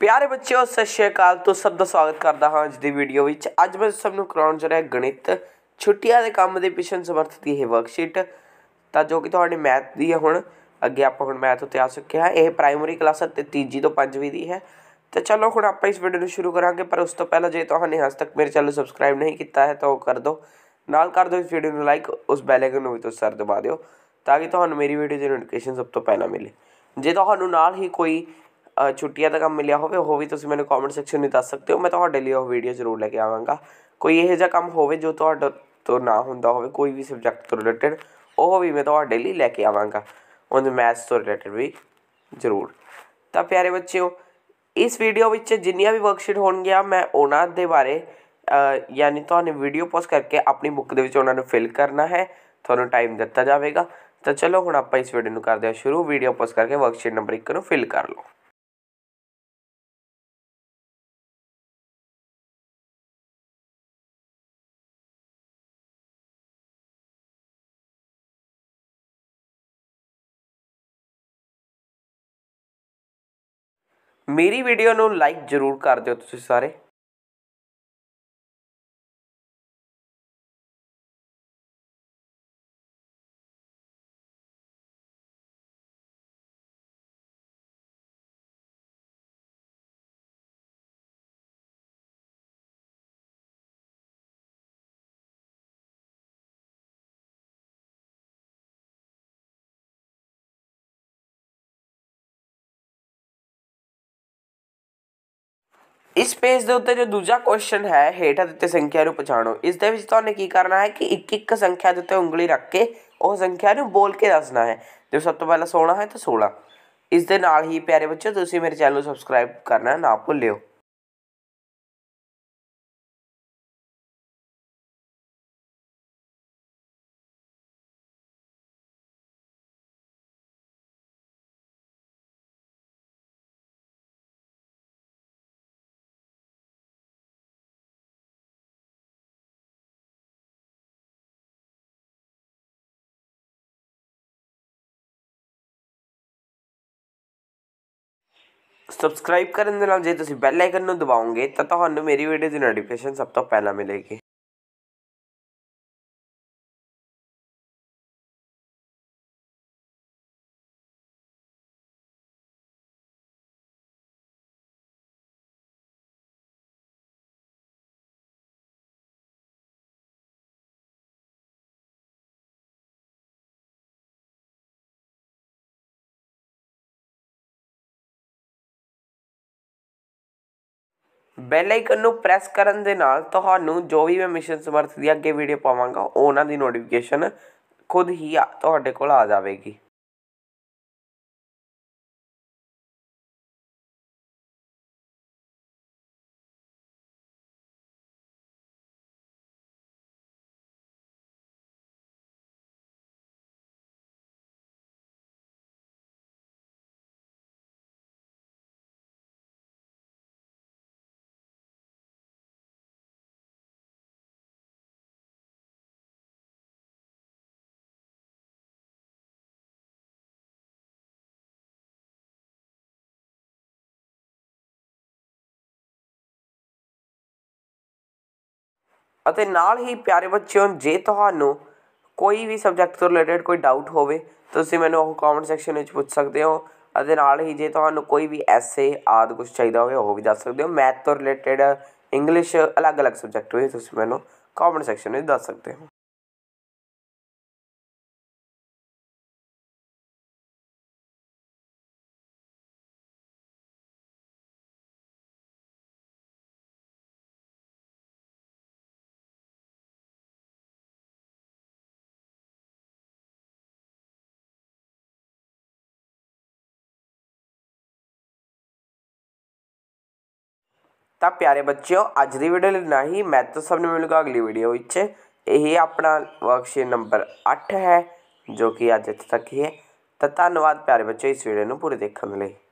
ਪਿਆਰੇ ਬੱਚਿਓ ਸਤਿ ਸ਼੍ਰੀ ਅਕਾਲ ਤੋਂ ਸਭ ਦਾ ਸਵਾਗਤ ਕਰਦਾ ਹਾਂ ਅੱਜ ਦੀ ਵੀਡੀਓ ਵਿੱਚ ਅੱਜ ਮੈਂ ਸਭ ਨੂੰ ਕਰਾਉਣ ਜਾ ਰਿਹਾ ਗਣਿਤ ਛੁੱਟੀਆਂ ਦੇ ਕੰਮ ਦੇ ਪਿਛਨ ਸਮਰਥਿਤ ਇਹ ਵਰਕਸ਼ੀਟ ਤਾਂ ਜੋ ਕਿ ਤੁਹਾਡੇ ਮੈਥ ਦੀ ਹੈ ਹੁਣ ਅੱਗੇ ਆਪਾਂ ਹੁਣ ਮੈਥ ਉਤੇ ਆ ਚੁੱਕੇ ਹਾਂ ਇਹ ਪ੍ਰਾਇਮਰੀ ਕਲਾਸ ਤੇ ਤੀਜੀ ਤੋਂ ਪੰਜਵੀਂ ਦੀ ਹੈ ਤਾਂ ਚਲੋ ਹੁਣ ਆਪਾਂ ਇਸ ਵੀਡੀਓ ਨੂੰ ਸ਼ੁਰੂ ਕਰਾਂਗੇ ਪਰ ਉਸ ਤੋਂ ਪਹਿਲਾਂ ਜੇ ਤੁਹਾਨੂੰ ਹਜੇ ਤੱਕ ਮੇਰੇ ਚੈਨਲ ਸਬਸਕ੍ਰਾਈਬ ਨਹੀਂ ਕੀਤਾ ਹੈ ਤਾਂ ਉਹ ਕਰ ਦਿਓ ਨਾਲ ਕਰ ਦਿਓ ਇਸ ਵੀਡੀਓ ਨੂੰ ਲਾਈਕ ਉਸ ਬੈਲ ਆਈਕਨ ਨੂੰ ਵੀ ਤੁਸੀਂ ਸਰ ਦਬਾ ਦਿਓ ਤਾਂ ਕਿ ਤੁਹਾਨੂੰ ਮੇਰੀ ਵੀਡੀਓ ਦੀ ਨੋਟੀਫਿਕੇਸ਼ਨ ਸਭ ਤੋਂ ਪਹਿਲਾਂ ਮਿਲੇ ਜੇ ਤੁਹਾਨੂੰ ਨਾਲ ਹੀ ਕੋਈ ਛੁੱਟੀਆਂ ਦਾ ਕੰਮ ਮਿਲਿਆ ਹੋਵੇ ਉਹ ਵੀ ਤੁਸੀਂ ਮੈਨੂੰ ਕਮੈਂਟ ਸੈਕਸ਼ਨ ਵਿੱਚ ਦੱਸ ਸਕਦੇ ਹੋ ਮੈਂ ਤੁਹਾਡੇ ਲਈ ਉਹ ਵੀਡੀਓ ਜ਼ਰੂਰ ਲੈ ਕੇ ਆਵਾਂਗਾ ਕੋਈ ਇਹੋ ਜਿਹਾ ਕੰਮ ਹੋਵੇ ਜੋ ਤੁਹਾਡਾ ਤੋਂ ਨਾ ਹੁੰਦਾ ਹੋਵੇ ਕੋਈ ਵੀ ਸਬਜੈਕਟ ਤੋਂ ਰਿਲੇਟਡ ਉਹ ਵੀ ਮੈਂ ਤੁਹਾਡੇ ਲਈ ਲੈ ਕੇ ਆਵਾਂਗਾ ਉਹਨਾਂ ਮੈਥਸ ਤੋਂ ਰਿਲੇਟਡ ਵੀ ਜ਼ਰੂਰ ਤਾਂ ਪਿਆਰੇ ਬੱਚਿਓ ਇਸ ਵੀਡੀਓ ਵਿੱਚ ਜਿੰਨੀਆਂ ਵੀ ਵਰਕਸ਼ੀਟ ਹੋਣਗੀਆਂ ਮੈਂ ਉਹਨਾਂ ਦੇ ਬਾਰੇ ਯਾਨੀ ਤੁਹਾਨੂੰ ਵੀਡੀਓ ਪੋਸਟ ਕਰਕੇ ਆਪਣੀ ਬੁੱਕ ਦੇ ਵਿੱਚ ਉਹਨਾਂ ਨੂੰ ਫਿਲ ਕਰਨਾ ਹੈ ਤੁਹਾਨੂੰ ਟਾਈਮ ਦਿੱਤਾ ਜਾਵੇਗਾ ਤਾਂ ਚਲੋ ਹੁਣ ਆਪਾਂ ਇਸ ਵੀਡੀਓ ਨੂੰ ਕਰਦੇ ਹਾਂ ਸ਼ੁਰੂ ਵੀਡੀਓ ਪੋਸਟ ਕਰਕੇ ਵਰਕਸ਼ੀਟ ਨੰਬਰ 1 ਨੂੰ ਫਿਲ ਕਰ ਲਓ ਮੇਰੀ ਵੀਡੀਓ ਨੂੰ ਲਾਈਕ ਜ਼ਰੂਰ ਕਰ ਦਿਓ ਤੁਸੀਂ ਸਾਰੇ ਇਸ ਪੇਜ ਦੇ ਉੱਤੇ ਜੋ ਦੂਜਾ ਕੁਐਸਚਨ ਹੈ ਹੇਠਾਂ ਦਿੱਤੇ ਸੰਖਿਆ ਨੂੰ ਪਛਾਣੋ ਇਸ ਦੇ ਵਿੱਚ ਤੁਹਾਨੂੰ ਕੀ ਕਰਨਾ ਹੈ ਕਿ ਇੱਕ ਇੱਕ ਸੰਖਿਆ ਦੇ ਉੱਤੇ ਉਂਗਲੀ ਰੱਖ ਕੇ ਉਹ ਸੰਖਿਆ ਨੂੰ ਬੋਲ ਕੇ ਦੱਸਣਾ ਹੈ ਜੇ ਸਭ ਤੋਂ ਪਹਿਲਾਂ 16 ਹੈ ਤਾਂ 16 ਇਸ ਦੇ ਨਾਲ ਹੀ ਪਿਆਰੇ ਬੱਚੋ ਤੁਸੀਂ ਮੇਰੇ ਚੈਨਲ ਨੂੰ ਸਬਸਕ੍ਰਾਈਬ ਕਰਨਾ ਨਾ ਭੁੱਲਿਓ ਸਬਸਕ੍ਰਾਈਬ ਕਰਨ ਦੇ ਨਾਲ ਜੇ ਤੁਸੀਂ ਬੈਲ ਆਈਕਨ ਨੂੰ ਦਬਾਓਗੇ ਤਾਂ ਤੁਹਾਨੂੰ ਮੇਰੀ ਵੀਡੀਓ ਦੀ ਨੋਟੀਫਿਕੇਸ਼ਨ ਸਭ ਤੋਂ ਪਹਿਲਾਂ ਮਿਲੇਗੀ ਬੈਲ ਆਈਕਨ ਨੂੰ ਪ੍ਰੈਸ ਕਰਨ ਦੇ ਨਾਲ ਤੁਹਾਨੂੰ ਜੋ ਵੀ ਮੈਂ ਮਿਸ਼ਨ ਸਮਰਥ ਦੀ ਅੱਗੇ ਵੀਡੀਓ ਪਾਵਾਂਗਾ ਉਹਨਾਂ ਦੀ ਨੋਟੀਫਿਕੇਸ਼ਨ ਖੁਦ ਹੀ ਤੁਹਾਡੇ ਕੋਲ ਆ ਜਾਵੇਗੀ ਅਤੇ ਨਾਲ ਹੀ ਪਿਆਰੇ ਬੱਚਿਓ ਜੇ ਤੁਹਾਨੂੰ ਕੋਈ ਵੀ ਸਬਜੈਕਟ ਤੋਂ ਰਿਲੇਟਡ ਕੋਈ ਡਾਊਟ ਹੋਵੇ ਤੁਸੀਂ ਮੈਨੂੰ ਉਹ ਕਮੈਂਟ ਸੈਕਸ਼ਨ ਵਿੱਚ ਪੁੱਛ ਸਕਦੇ ਹੋ ਅਤੇ ਨਾਲ ਹੀ ਜੇ ਤੁਹਾਨੂੰ ਕੋਈ ਵੀ ਐਸੇ ਆਦਿ ਕੁਝ ਚਾਹੀਦਾ ਹੋਵੇ ਉਹ ਵੀ ਦੱਸ ਸਕਦੇ ਹੋ ਮੈਥ ਤੋਂ ਰਿਲੇਟਡ ਇੰਗਲਿਸ਼ ਅਲੱਗ-ਅਲੱਗ ਸਬਜੈਕਟ ਹੋਵੇ ਤੁਸੀਂ ਮੈਨੂੰ ਕਮੈਂਟ ਸੈਕਸ਼ਨ ਵਿੱਚ ਦੱਸ ਸਕਦੇ ਹੋ ਤਾਂ ਪਿਆਰੇ ਬੱਚਿਓ ਅੱਜ ਦੀ ਵੀਡੀਓ ਲਈ ਨਹੀਂ ਮੈਂ ਤਾਂ ਸਭ ਨੂੰ ਮਿਲੂਗਾ ਅਗਲੀ ਵੀਡੀਓ ਵਿੱਚ ਇਹ ਆਪਣਾ ਵਰਕਸ਼ੀਟ ਨੰਬਰ 8 ਹੈ ਜੋ ਕਿ ਅੱਜ ਇੱਥੇ ਤੱਕ ਹੀ ਹੈ ਤਾਂ ਧੰਨਵਾਦ ਪਿਆਰੇ ਬੱਚਿਓ ਇਸ ਵੀਡੀਓ ਨੂੰ ਪੂਰੇ ਦੇਖਣ ਲਈ